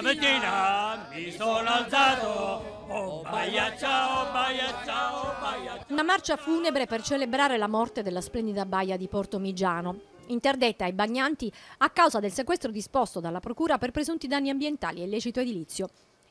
stamattina mi sono alzato, oh baia ciao, baia ciao, baia Una marcia funebre per celebrare la morte della splendida baia di Porto Migiano, interdetta ai bagnanti a causa del sequestro disposto dalla Procura per presunti danni ambientali e illecito edilizio.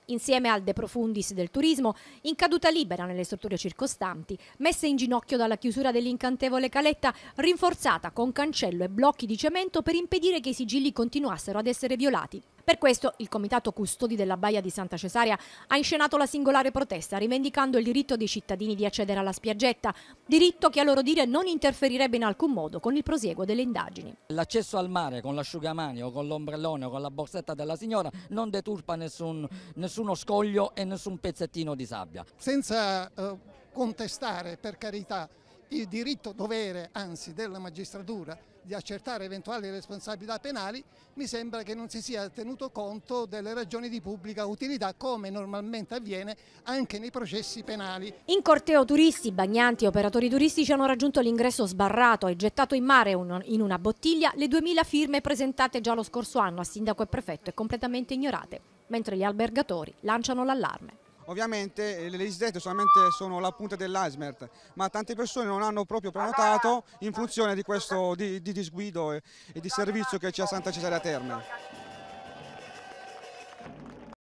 Insieme al De Profundis del turismo, in caduta libera nelle strutture circostanti, messe in ginocchio dalla chiusura dell'incantevole caletta, rinforzata con cancello e blocchi di cemento per impedire che i sigilli continuassero ad essere violati. Per questo il Comitato Custodi della Baia di Santa Cesarea ha inscenato la singolare protesta, rivendicando il diritto dei cittadini di accedere alla spiaggetta, diritto che a loro dire non interferirebbe in alcun modo con il prosieguo delle indagini. L'accesso al mare con l'asciugamani o con l'ombrellone o con la borsetta della signora non deturpa nessun, nessuno scoglio e nessun pezzettino di sabbia. Senza eh, contestare, per carità, il diritto dovere, anzi, della magistratura di accertare eventuali responsabilità penali, mi sembra che non si sia tenuto conto delle ragioni di pubblica utilità come normalmente avviene anche nei processi penali. In corteo turisti, bagnanti e operatori turistici hanno raggiunto l'ingresso sbarrato e gettato in mare un, in una bottiglia le 2000 firme presentate già lo scorso anno a sindaco e prefetto e completamente ignorate, mentre gli albergatori lanciano l'allarme. Ovviamente eh, le liste solamente sono la punta dell'iceberg, ma tante persone non hanno proprio prenotato in funzione di questo di, di disguido e, e di servizio che c'è a Santa Cesarea Terme.